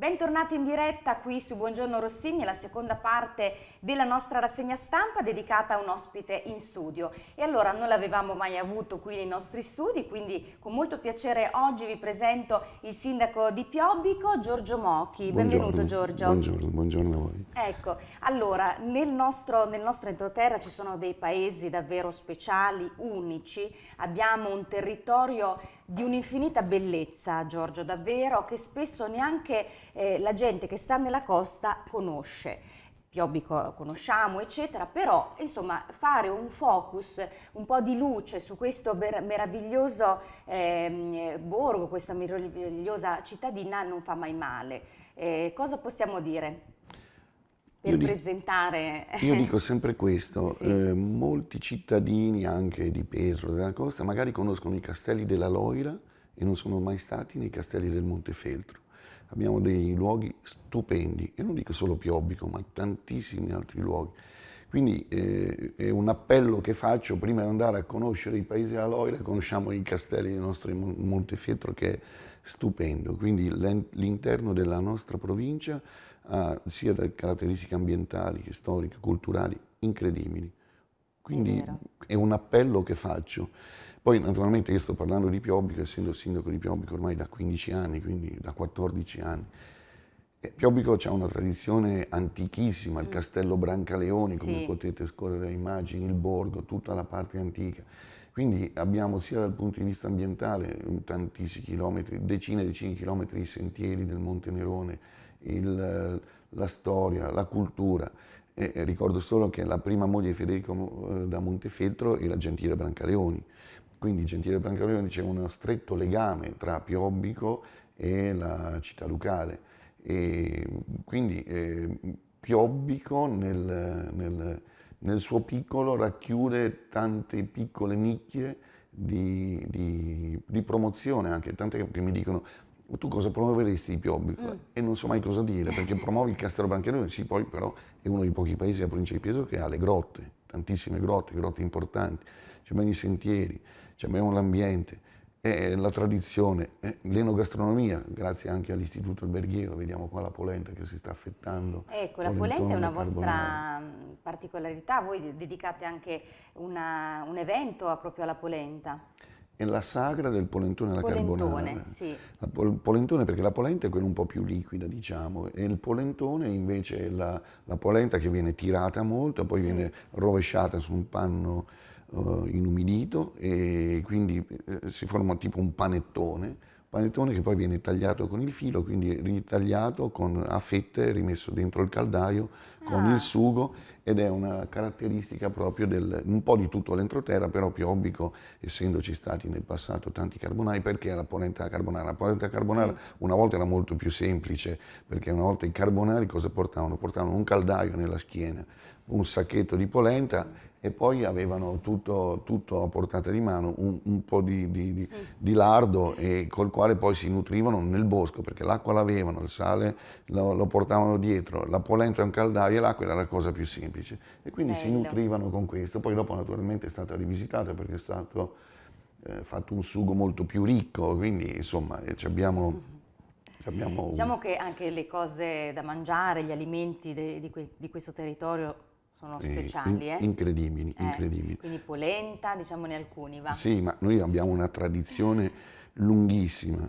Bentornati in diretta qui su Buongiorno Rossini, la seconda parte della nostra rassegna stampa dedicata a un ospite in studio. E allora non l'avevamo mai avuto qui nei nostri studi, quindi con molto piacere oggi vi presento il sindaco di Piobbico, Giorgio Mochi. Buongiorno, Benvenuto Giorgio. Buongiorno, buongiorno a voi. Ecco, allora nel nostro, nel nostro entroterra ci sono dei paesi davvero speciali, unici, abbiamo un territorio di un'infinita bellezza, Giorgio, davvero, che spesso neanche eh, la gente che sta nella costa conosce. Piobbico conosciamo, eccetera, però insomma fare un focus, un po' di luce su questo meraviglioso eh, borgo, questa meravigliosa cittadina non fa mai male. Eh, cosa possiamo dire? per io presentare... Dico, io dico sempre questo, sì. eh, molti cittadini anche di Pesaro, della costa, magari conoscono i castelli della Loira e non sono mai stati nei castelli del Montefeltro. Abbiamo dei luoghi stupendi, e non dico solo Piobbico, ma tantissimi altri luoghi. Quindi eh, è un appello che faccio prima di andare a conoscere i paesi della Loira, conosciamo i castelli del nostro Montefietro che è stupendo. Quindi l'interno della nostra provincia ha sia caratteristiche ambientali, storiche, culturali incredibili. Quindi è, è, un appello che faccio. Poi naturalmente io sto parlando di Piobbico, essendo sindaco di Piobbico ormai da 15 anni, quindi da 14 anni. Piobbico ha una tradizione antichissima, il mm. castello Brancaleoni, come sì. potete scorrere le immagini, il borgo, tutta la parte antica. Quindi abbiamo sia dal punto di vista ambientale tantissimi chilometri, decine e decine di chilometri di sentieri del Monte Nerone, il, la storia, la cultura. E, ricordo solo che la prima moglie di Federico eh, da Montefeltro era Gentile Brancaleoni, quindi Gentile Brancaleoni c'è uno stretto legame tra Piobbico e la città lucale. E quindi eh, Piobbico nel, nel, nel, suo piccolo racchiude tante piccole nicchie di, di, di promozione anche, tante che mi dicono tu cosa promuoveresti di più? Mm. E non so mai cosa dire, perché promuovi il Castello Brancherone, sì, poi però è uno dei pochi paesi della provincia di Pieso che ha le grotte, tantissime grotte, grotte importanti, ci abbiamo i sentieri, abbiamo l'ambiente, la tradizione, l'enogastronomia, grazie anche all'Istituto Alberghiero, vediamo qua la polenta che si sta affettando. Ecco, la polenta è una vostra mm, particolarità, voi dedicate anche una, un evento proprio alla polenta è la sagra del polentone alla polentone, carbonara. Sì. La pol- polentone perché la polenta è quella un po' più liquida, diciamo, e il polentone invece è la, la polenta che viene tirata molto, poi viene rovesciata su un panno uh, inumidito e quindi eh, si forma tipo un panettone, panettone che poi viene tagliato con il filo, quindi ritagliato con, a fette, rimesso dentro il caldaio con il ah. sugo ed è una caratteristica proprio del, un po' di tutto l'entroterra, però piombico, essendoci stati nel passato tanti carbonari, perché la polenta carbonara? La polenta carbonara sì. una volta era molto più semplice, perché una volta i carbonari cosa portavano? Portavano un caldaio nella schiena, un sacchetto di polenta e poi avevano tutto, tutto a portata di mano, un, un po' di, di, di, di lardo col quale poi si nutrivano nel bosco, perché l'acqua l'avevano, il sale lo, lo portavano dietro, la polenta è un caldaio, l'acquaria, l'acqua era la cosa più semplice e quindi Bello. si nutrivano con questo. Poi dopo naturalmente è stata rivisitata perché è stato eh, fatto un sugo molto più ricco, quindi insomma eh, abbiamo... Abbiamo... Diciamo che anche le cose da mangiare, gli alimenti de, di, que, di, questo territorio sono speciali. in, eh? Incredibili, eh, incredibili. Quindi polenta, diciamone alcuni, va. Sì, ma noi abbiamo una tradizione lunghissima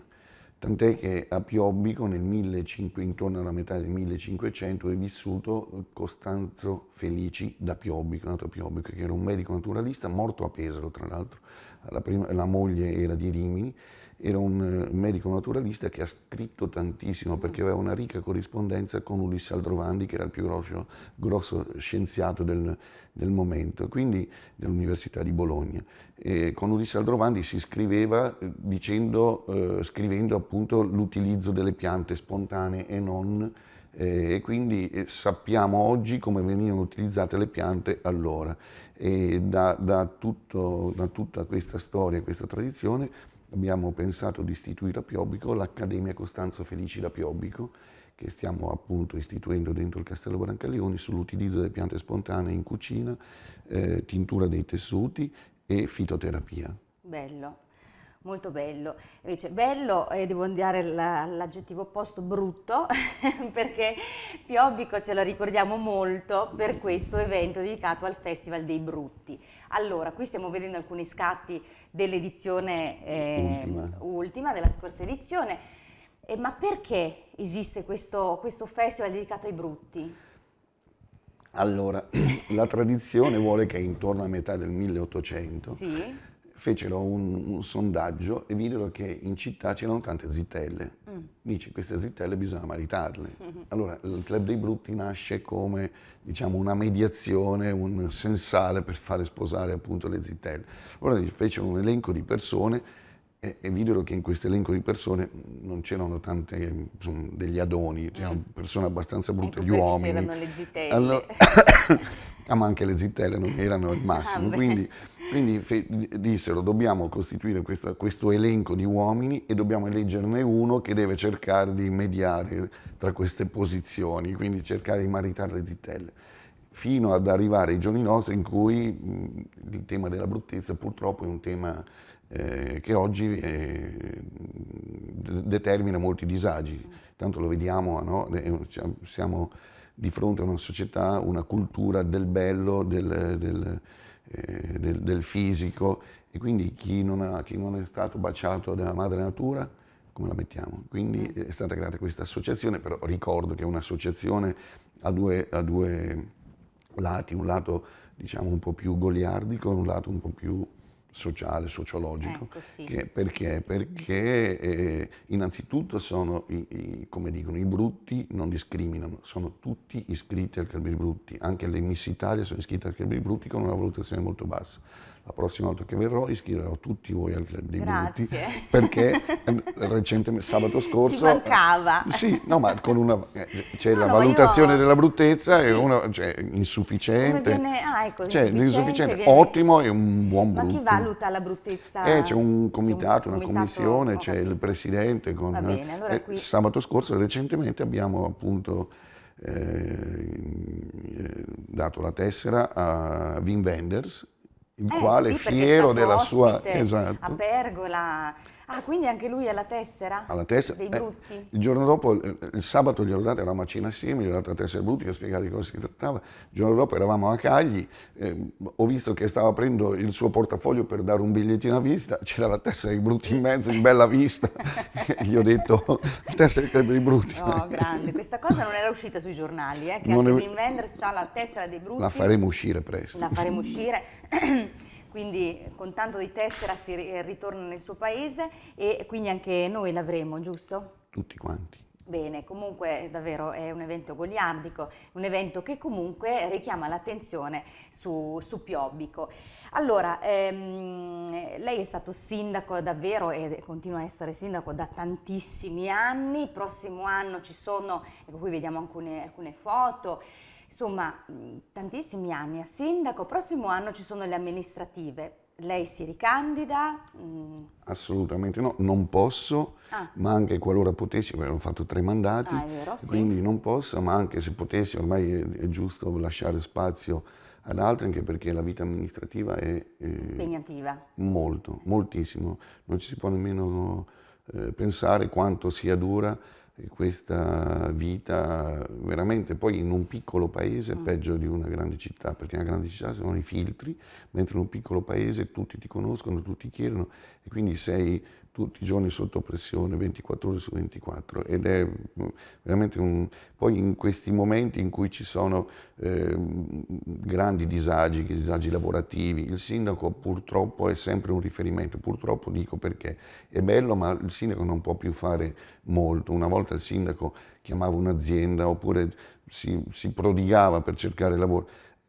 tant'è che a Piobbico nel 1500, intorno alla metà del 1500 è vissuto Costanzo Felici da Piobbico, nato a Piobbico, che era un medico naturalista, morto a Pesaro tra l'altro, la, la, moglie era di Rimini, era un eh, medico naturalista che ha scritto tantissimo perché aveva una ricca corrispondenza con Ulisse Aldrovandi che era il più grosso, grosso scienziato del, del, momento, quindi dell'Università di Bologna. E con Ulisse Aldrovandi si scriveva eh, dicendo, eh, scrivendo appunto l'utilizzo delle piante spontanee e non eh, e quindi eh, sappiamo oggi come venivano utilizzate le piante allora e da, da, tutto, da tutta questa storia, questa tradizione abbiamo pensato di istituire a Piobbico l'Accademia Costanzo Felici da Piobbico, che stiamo appunto istituendo dentro il Castello Brancaleoni sull'utilizzo delle piante spontanee in cucina, eh, tintura dei tessuti e fitoterapia. Bello molto bello. Invece bello, eh, devo andare all'aggettivo opposto, brutto, perché Piobbico ce la ricordiamo molto per questo evento dedicato al Festival dei Brutti. Allora, qui stiamo vedendo alcuni scatti dell'edizione eh, ultima. ultima. della scorsa edizione. Eh, ma perché esiste questo, questo festival dedicato ai brutti? Allora, la tradizione vuole che intorno a metà del 1800 sì fecero un, un sondaggio e videro che in città c'erano tante zitelle. Mm. Dice queste zitelle bisogna maritarle. Mm-hmm. Allora il club dei brutti nasce come diciamo, una mediazione, un sensale per fare sposare appunto le zitelle. Allora fecero un elenco di persone e, e videro che in questo elenco di persone non c'erano tanti degli adoni, c'erano mm. persone abbastanza brutte, ecco gli uomini. C'erano le zitelle. Allora, Ah, ma anche le zittelle non erano il massimo, ah, quindi, quindi dissero dobbiamo costituire questo, questo, elenco di uomini e dobbiamo eleggerne uno che deve cercare di mediare tra queste posizioni, quindi cercare di maritare le zittelle, fino ad arrivare ai giorni nostri in cui mh, il tema della bruttezza purtroppo è un tema eh, che oggi eh, determina molti disagi, tanto lo vediamo, no? siamo di fronte a una società, una cultura del bello, del, del, eh, del, del fisico e quindi chi non, ha, chi non, è stato baciato dalla madre natura, come la mettiamo? Quindi mm. è stata creata questa associazione, però ricordo che è un'associazione a due, a due lati, un lato diciamo un po' più goliardico e un lato un po' più sociale, sociologico. Ecco, sì. che, perché? Perché eh, innanzitutto sono, i, i, come dicono, i brutti non discriminano, sono tutti iscritti al club brutti, anche le Miss Italia sono iscritte al club brutti con una valutazione molto bassa la prossima volta che verrò iscriverò tutti voi al Club dei Grazie. perché ehm, recentemente sabato scorso ci eh, mancava. Sì, no, ma con una eh, c'è no, la no, valutazione io... della bruttezza sì. e una cioè, insufficiente. Viene, ah, ecco, cioè, insufficiente, viene... ottimo e un buon brutto. Ma chi valuta la bruttezza? Eh, c'è un comitato, un comitato una commissione, c'è il presidente con, eh, bene, allora qui... eh, sabato scorso recentemente abbiamo appunto eh, dato la tessera a Wim Wenders il eh, quale sì, fiero della sua esatto. a Pergola Ah, quindi anche lui ha la tessera? Alla tessera. Dei eh, brutti? Eh, il giorno dopo, eh, eh, il sabato gli ho dato, la macina simile, gli ho dato la tessera dei brutti, gli ho spiegato di cosa si trattava. Il giorno dopo eravamo a Cagli, eh, ho visto che stava aprendo il suo portafoglio per dare un bigliettino a vista, c'era la tessera dei brutti in mezzo, in bella vista. gli ho detto, la tessera dei brutti. No, grande. Questa cosa non era uscita sui giornali, eh, che anche è... Wim Wenders ha la tessera dei brutti. La faremo uscire presto. La faremo uscire. quindi con tanto di tessera si ritorna nel suo paese e quindi anche noi l'avremo, giusto? Tutti quanti. Bene, comunque davvero è un evento goliardico, un evento che comunque richiama l'attenzione su, su, Piobbico. Allora, ehm, lei è stato sindaco davvero e continua a essere sindaco da tantissimi anni, prossimo anno ci sono, ecco qui vediamo alcune, alcune foto, insomma mm, tantissimi anni a sindaco, prossimo anno ci sono le amministrative, lei si ricandida? Mm. Assolutamente no, non posso, ah. ma anche qualora potessi, perché ho fatto tre mandati, ah, vero, sì. quindi non posso, ma anche se potessi ormai è, è, giusto lasciare spazio ad altri, anche perché la vita amministrativa è... Eh, impegnativa. Molto, moltissimo, non ci si può nemmeno eh, pensare quanto sia dura questa vita veramente poi in un piccolo paese è mm. peggio di una grande città, perché una grande città sono i filtri, mentre in un piccolo paese tutti ti conoscono, tutti ti chiedono e quindi sei tutti i giorni sotto pressione, 24 ore su 24 ed è mm, veramente un... Poi in questi momenti in cui ci sono eh, grandi disagi, disagi lavorativi, il sindaco purtroppo è sempre un riferimento, purtroppo dico perché è bello ma il sindaco non può più fare molto, una volta il sindaco chiamava un'azienda oppure si, si prodigava per cercare lavoro,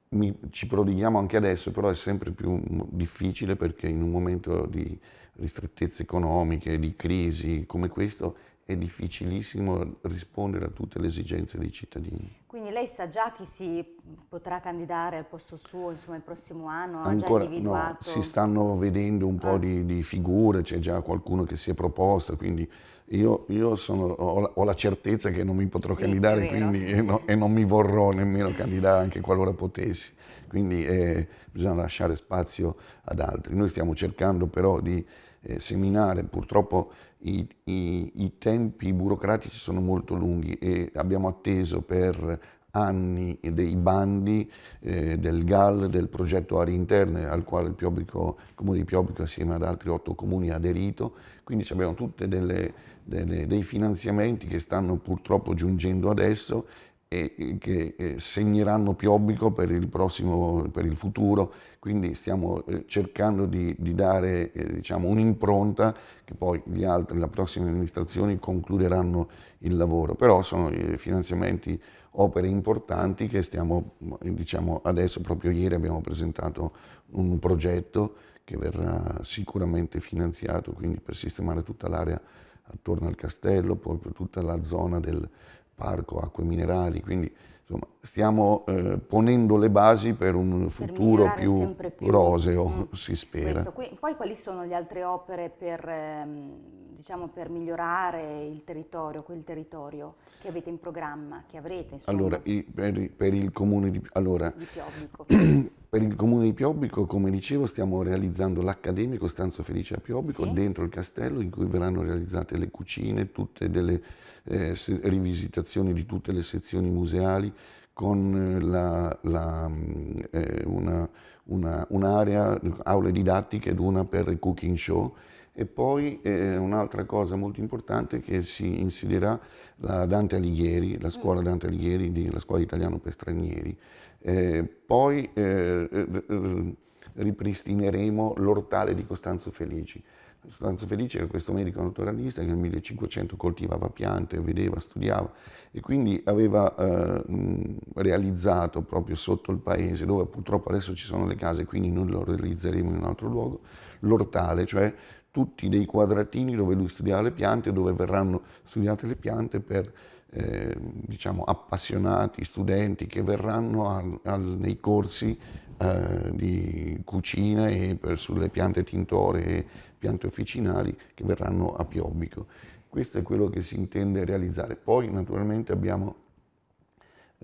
Mi, ci prodighiamo anche adesso però è sempre più mm, difficile perché in un momento di ristrettezze economiche, di crisi come questo, è difficilissimo rispondere a tutte le esigenze dei cittadini. Quindi lei sa già chi si potrà candidare al posto suo insomma, il prossimo anno? Ancora no, si stanno vedendo un po' ah. di, di, figure, c'è già qualcuno che si è proposto, quindi io, io sono, ho, la, ho, la, certezza che non mi potrò sì, candidare quindi, e, eh, no, e, non mi vorrò nemmeno candidare anche qualora potessi, quindi eh, bisogna lasciare spazio ad altri. Noi stiamo cercando però di eh, seminare, purtroppo i, i, i tempi burocratici sono molto lunghi e abbiamo atteso per anni dei bandi eh, del GAL, del progetto Aree Interne, al quale il, Piobico, il, Comune di Piobico assieme ad altri otto comuni ha aderito, quindi abbiamo tutti dei finanziamenti che stanno purtroppo giungendo adesso e, e che eh, segneranno Piobico per il, prossimo, per il futuro quindi stiamo eh, cercando di, di dare eh, diciamo, un'impronta che poi gli altri, le prossime amministrazioni concluderanno il lavoro, però sono eh, finanziamenti, opere importanti che stiamo, eh, diciamo, adesso proprio ieri abbiamo presentato un progetto che verrà sicuramente finanziato, quindi per sistemare tutta l'area attorno al castello, proprio tutta la zona del parco acque minerali, quindi insomma, stiamo eh, ponendo le basi per un futuro per più, più, roseo, mm. si spera. Qui, poi quali sono le altre opere per, ehm, diciamo, per migliorare il territorio, quel territorio che avete in programma, che avrete? Insomma, allora, per, per, il comune di, allora, di Piobbico. per il comune di Piobbico, come dicevo, stiamo realizzando l'Accademia Costanzo Felice a Piobbico, sì. dentro il castello, in cui verranno realizzate le cucine, tutte delle eh, rivisitazioni di tutte le sezioni museali, con eh, la, la, mm, eh, una, un'area, aule didattiche ed una per il cooking show e poi eh, un'altra cosa molto importante è che si insiderà la Dante Alighieri, la mm. scuola Dante Alighieri, di, la scuola italiana per stranieri. Eh, poi eh, eh, eh, eh, ripristineremo l'ortale di Costanzo Felici. Costanzo Felici era questo medico naturalista che nel 1500 coltivava piante, vedeva, studiava e quindi aveva eh, realizzato proprio sotto il paese, dove purtroppo adesso ci sono le case, quindi noi lo realizzeremo in un altro luogo, l'ortale, cioè tutti dei quadratini dove lui studiava le piante, dove verranno studiate le piante per eh, diciamo, appassionati, studenti che verranno al, al, nei corsi eh, di cucina e per, sulle piante tintore e piante officinali che verranno a Piobbico. Questo è quello che si intende realizzare. Poi naturalmente abbiamo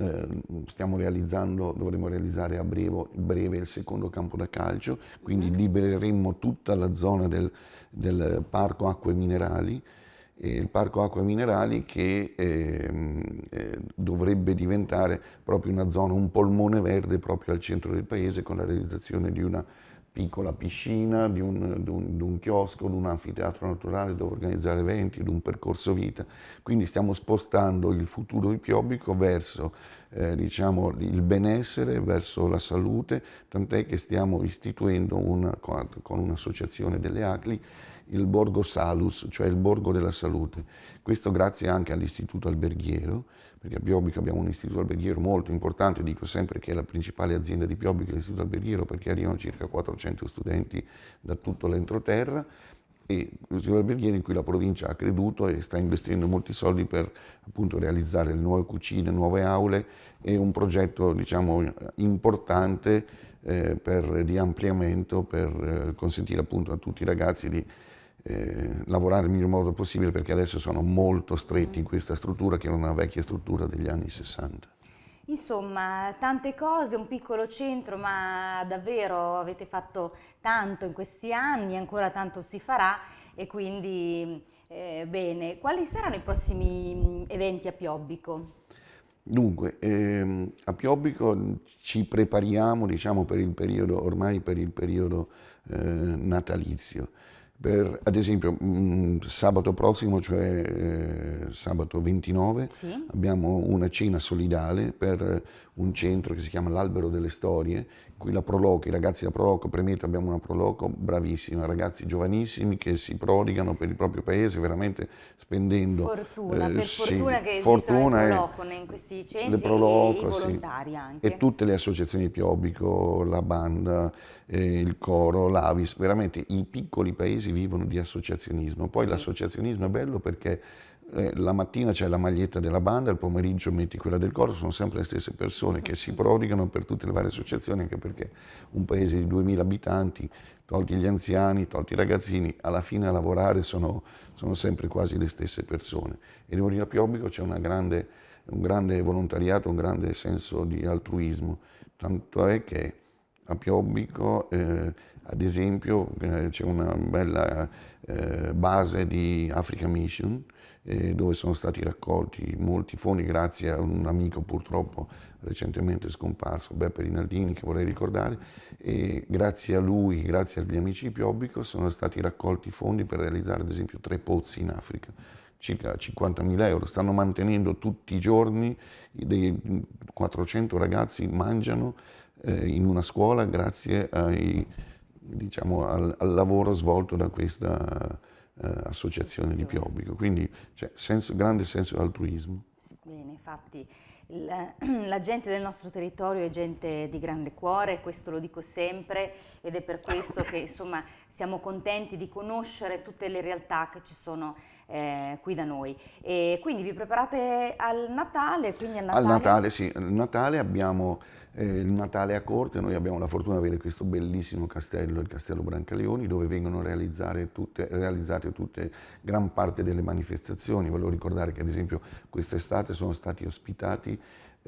Ehm, stiamo realizzando, dovremo realizzare a breve, breve, il secondo campo da calcio, quindi mhm. libereremo tutta la zona del, del parco acque minerali, eh, il parco acque minerali che ehm, eh, dovrebbe diventare proprio una zona, un polmone verde proprio al centro del paese con la realizzazione di una piccola piscina, di un, di, un, di un, chiosco, di un anfiteatro naturale dove organizzare eventi, di un percorso vita. Quindi stiamo spostando il futuro di Piobbico verso eh, diciamo, il benessere, verso la salute, tant'è che stiamo istituendo una, con un'associazione delle ACLI il borgo Salus, cioè il borgo della salute. Questo grazie anche all'istituto alberghiero, perché a Biobico abbiamo un istituto alberghiero molto importante, dico sempre che è la principale azienda di Biobico l'istituto alberghiero perché arrivano circa 400 studenti da tutto l'entroterra e signor alberghiere in cui la provincia ha creduto e sta investendo molti soldi per appunto, realizzare nuove cucine, nuove aule e un progetto diciamo, importante eh, per, di ampliamento per eh, consentire appunto, a tutti i ragazzi di eh, lavorare nel miglior modo possibile perché adesso sono molto stretti in questa struttura che è una vecchia struttura degli anni 60. Insomma, tante cose, un piccolo centro, ma davvero avete fatto tanto in questi anni, ancora tanto si farà e quindi eh, bene. Quali saranno i prossimi mm, eventi a Piobbico? Dunque, ehm, a Piobbico ci prepariamo, diciamo, per il periodo, ormai per il periodo eh, natalizio. Per, ad esempio, mh, mm, sabato prossimo, cioè eh, sabato 29, sì. abbiamo una cena solidale per un centro che si chiama l'Albero delle Storie, qui la Proloco, i ragazzi della Proloco, Premito abbiamo una Proloco bravissima, ragazzi giovanissimi che si prodigano per il proprio paese, veramente spendendo... Fortuna, eh, per fortuna sì, che fortuna in questi centri le Proloco, e volontari sì, anche. E tutte le associazioni di Piobico, la banda, eh, il coro, l'Avis, veramente i piccoli paesi vivono di associazionismo. Poi sì. l'associazionismo è bello perché eh, la mattina c'è la maglietta della banda, il pomeriggio metti quella del coro, sono sempre le stesse persone che si prodigano per tutte le varie associazioni, anche perché un paese di 2000 abitanti, tolti gli anziani, tolti i ragazzini, alla fine a lavorare sono, sono sempre quasi le stesse persone. E devo dire a Piobbico c'è grande, un grande volontariato, un grande senso di altruismo, tanto è che a Piobbico, eh, ad esempio, eh, c'è una bella eh, base di Africa Mission, eh, dove sono stati raccolti molti fondi grazie a un amico purtroppo recentemente scomparso, Beppe Rinaldini, che vorrei ricordare, e grazie a lui, grazie agli amici di Piobbico, sono stati raccolti fondi per realizzare ad esempio tre pozzi in Africa circa 50.000 euro, stanno mantenendo tutti i giorni, dei 400 ragazzi mangiano eh, in una scuola grazie ai, diciamo, al, al, lavoro svolto da questa eh, associazione di Piobbico, quindi cioè, grande senso di altruismo. Bene, infatti la, la, gente del nostro territorio è gente di grande cuore, questo lo dico sempre ed è per questo che insomma siamo contenti di conoscere tutte le realtà che ci sono eh, qui da noi. E quindi vi preparate al Natale? Al Natale, al Natale sì, al Natale abbiamo eh, il Natale a corte, noi abbiamo la fortuna di avere questo bellissimo castello, il Castello Brancaleoni, dove vengono tutte, realizzate tutte, gran parte delle manifestazioni. Volevo ricordare che ad esempio quest'estate sono stati ospitati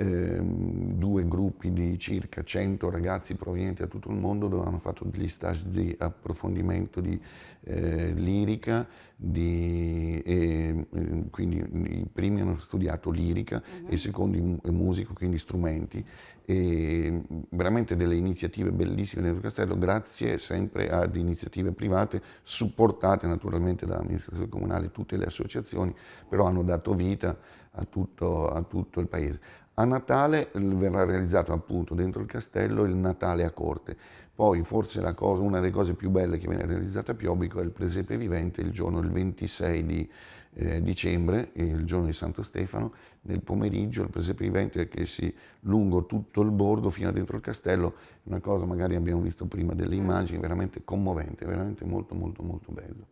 Ehm, due gruppi di circa 100 ragazzi provenienti da tutto il mondo dove hanno fatto degli stage di approfondimento di eh, lirica, di, eh, quindi i primi hanno studiato lirica uh mhm. -huh. e i secondi musico, quindi strumenti. E mm, veramente delle iniziative bellissime nel castello, grazie sempre ad iniziative private supportate naturalmente dall'amministrazione comunale e tutte le associazioni, però hanno dato vita a tutto, a tutto il paese. A Natale verrà realizzato appunto dentro il castello il Natale a corte. Poi forse cosa, una delle cose più belle che viene realizzata a Piobico è il presepe vivente il giorno il 26 di eh, dicembre, il giorno di Santo Stefano, nel pomeriggio il presepe vivente che si lungo tutto il borgo fino a dentro il castello, una cosa magari abbiamo visto prima delle immagini, veramente commovente, veramente molto molto molto bello.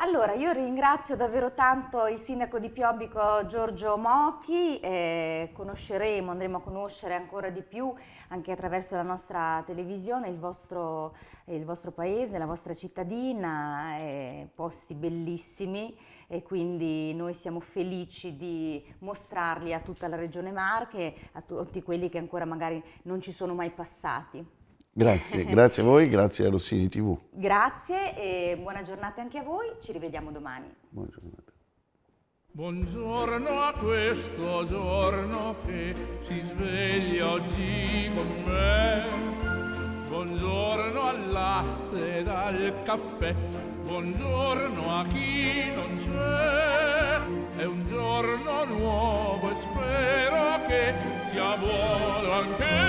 Allora, io ringrazio davvero tanto il sindaco di Piobbico Giorgio Mochi, eh, conosceremo, andremo a conoscere ancora di più anche attraverso la nostra televisione il vostro, il vostro paese, la vostra cittadina, eh, posti bellissimi e quindi noi siamo felici di mostrarli a tutta la regione Marche, a tutti quelli che ancora magari non ci sono mai passati. Grazie, grazie a voi, grazie a Rossini TV. Grazie e buona giornata anche a voi, ci rivediamo domani. Buona giornata. Buongiorno a questo giorno che si sveglia oggi con me. Buongiorno al latte e al caffè, buongiorno a chi non c'è. È un giorno nuovo e spero che sia buono anche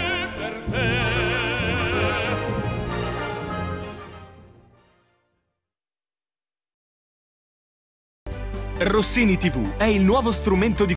Rossini TV è il nuovo strumento di